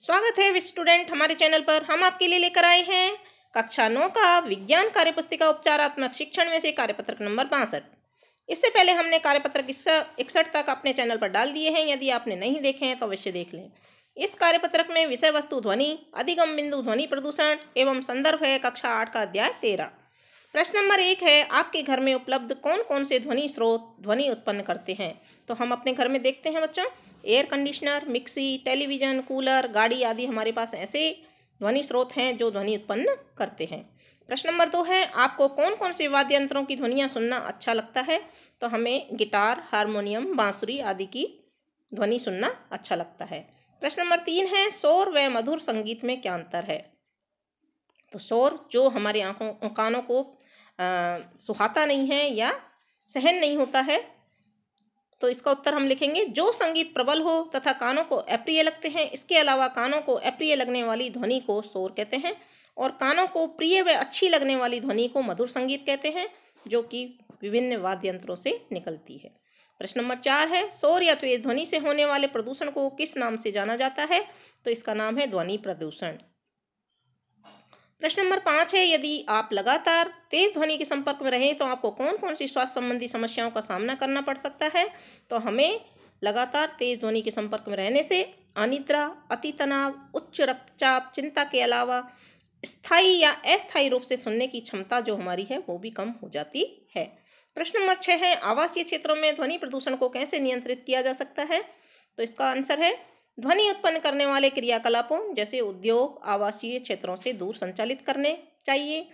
स्वागत है स्टूडेंट हमारे चैनल पर हम आपके लिए लेकर आए हैं कक्षा नौ का विज्ञान कार्यपुस्तिका उपचारात्मक शिक्षण में से कार्यपत्रक नंबर बासठ इससे पहले हमने कार्यपत्रक इकसठ तक अपने चैनल पर डाल दिए हैं यदि आपने नहीं देखे हैं तो अवश्य देख लें इस कार्यपत्रक में विषय वस्तु ध्वनि अधिगम बिंदु ध्वनि प्रदूषण एवं संदर्भ है कक्षा आठ का अध्याय तेरह प्रश्न नंबर एक है आपके घर में उपलब्ध कौन कौन से ध्वनि स्रोत ध्वनि उत्पन्न करते हैं तो हम अपने घर में देखते हैं बच्चों air conditioner mixie television cooler गाड़ी आदि हमारे पास ऐसे ध्वनि स्रोत हैं जो ध्वनि उत्पन्न करते हैं प्रश्न नंबर दो है आपको कौन कौन से वाद्य यंत्रों की ध्वनियाँ सुनना अच्छा लगता है तो हमें गिटार हारमोनियम बांसुरी आदि की ध्वनि सुनना अच्छा लगता है प्रश्न नंबर तीन है शोर व मधुर संगीत में क्या अंतर है तो शोर जो हमारे आँखों कानों को आ, सुहाता नहीं है या सहन नहीं होता है तो इसका उत्तर हम लिखेंगे जो संगीत प्रबल हो तथा कानों को अप्रिय लगते हैं इसके अलावा कानों को अप्रिय लगने वाली ध्वनि को शोर कहते हैं और कानों को प्रिय व अच्छी लगने वाली ध्वनि को मधुर संगीत कहते हैं जो कि विभिन्न वाद्य यंत्रों से निकलती है प्रश्न नंबर चार है शोर या तो ध्वनि से होने वाले प्रदूषण को किस नाम से जाना जाता है तो इसका नाम है ध्वनि प्रदूषण प्रश्न नंबर पाँच है यदि आप लगातार तेज ध्वनि के संपर्क में रहें तो आपको कौन कौन सी स्वास्थ्य संबंधी समस्याओं का सामना करना पड़ सकता है तो हमें लगातार तेज ध्वनि के संपर्क में रहने से अनिद्रा अति तनाव उच्च रक्तचाप चिंता के अलावा स्थायी या अस्थायी रूप से सुनने की क्षमता जो हमारी है वो भी कम हो जाती है प्रश्न नंबर छः है आवासीय क्षेत्रों में ध्वनि प्रदूषण को कैसे नियंत्रित किया जा सकता है तो इसका आंसर है ध्वनि उत्पन्न करने वाले क्रियाकलापों जैसे उद्योग आवासीय क्षेत्रों से दूर संचालित करने चाहिए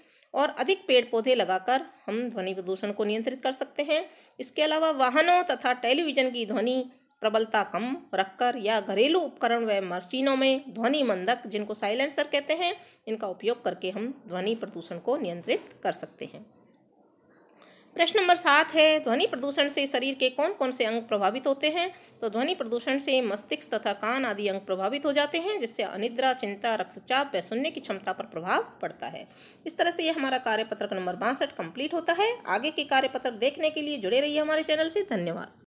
और अधिक पेड़ पौधे लगाकर हम ध्वनि प्रदूषण को नियंत्रित कर सकते हैं इसके अलावा वाहनों तथा टेलीविज़न की ध्वनि प्रबलता कम रखकर या घरेलू उपकरण व मशीनों में ध्वनि मंदक जिनको साइलेंसर कहते हैं इनका उपयोग करके हम ध्वनि प्रदूषण को नियंत्रित कर सकते हैं प्रश्न नंबर सात है ध्वनि प्रदूषण से शरीर के कौन कौन से अंग प्रभावित होते हैं तो ध्वनि प्रदूषण से मस्तिष्क तथा कान आदि अंग प्रभावित हो जाते हैं जिससे अनिद्रा चिंता रक्तचाप व सुनने की क्षमता पर प्रभाव पड़ता है इस तरह से ये हमारा कार्यपत्रक नंबर बासठ कंप्लीट होता है आगे के कार्यपत्रक देखने के लिए जुड़े रहिए हमारे चैनल से धन्यवाद